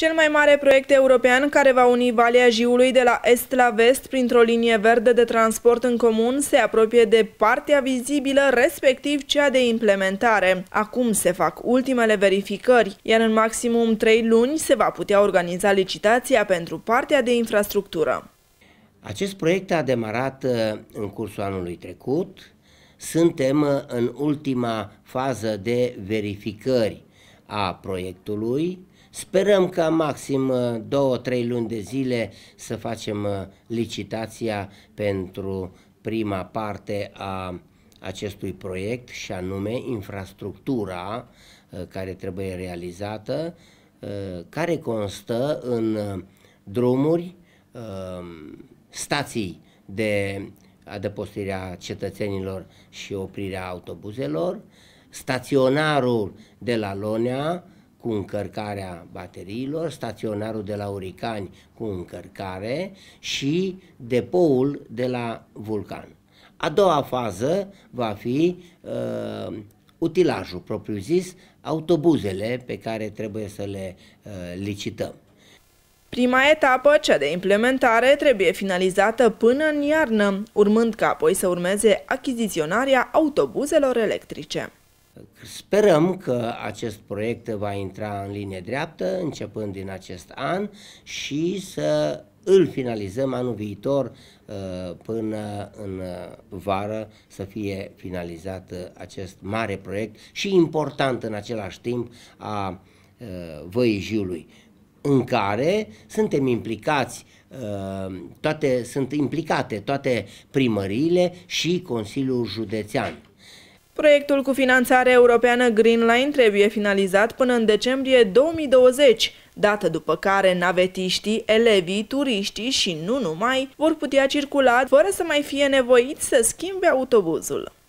Cel mai mare proiect european care va uni Valea Jiului de la est la vest printr-o linie verde de transport în comun se apropie de partea vizibilă, respectiv cea de implementare. Acum se fac ultimele verificări, iar în maximum trei luni se va putea organiza licitația pentru partea de infrastructură. Acest proiect a demarat uh, în cursul anului trecut. Suntem uh, în ultima fază de verificări a proiectului Sperăm ca maxim 2-3 uh, luni de zile să facem uh, licitația pentru prima parte a acestui proiect și anume infrastructura uh, care trebuie realizată, care constă în drumuri, stații de adăpostirea cetățenilor și oprirea autobuzelor, staționarul de la Lonea, cu încărcarea bateriilor, staționarul de la Uricani cu încărcare și depoul de la Vulcan. A doua fază va fi uh, utilajul propriu-zis, autobuzele pe care trebuie să le uh, licităm. Prima etapă, cea de implementare, trebuie finalizată până în iarnă, urmând ca apoi să urmeze achiziționarea autobuzelor electrice. Sperăm că acest proiect va intra în linie dreaptă începând din acest an și să îl finalizăm anul viitor uh, până în uh, vară să fie finalizat uh, acest mare proiect și important în același timp a Văijiului în care suntem implicați toate, sunt implicate toate primăriile și Consiliul Județean. Proiectul cu finanțare europeană Greenline trebuie finalizat până în decembrie 2020, dată după care navetiștii, elevii, turiștii și nu numai vor putea circula fără să mai fie nevoiți să schimbe autobuzul.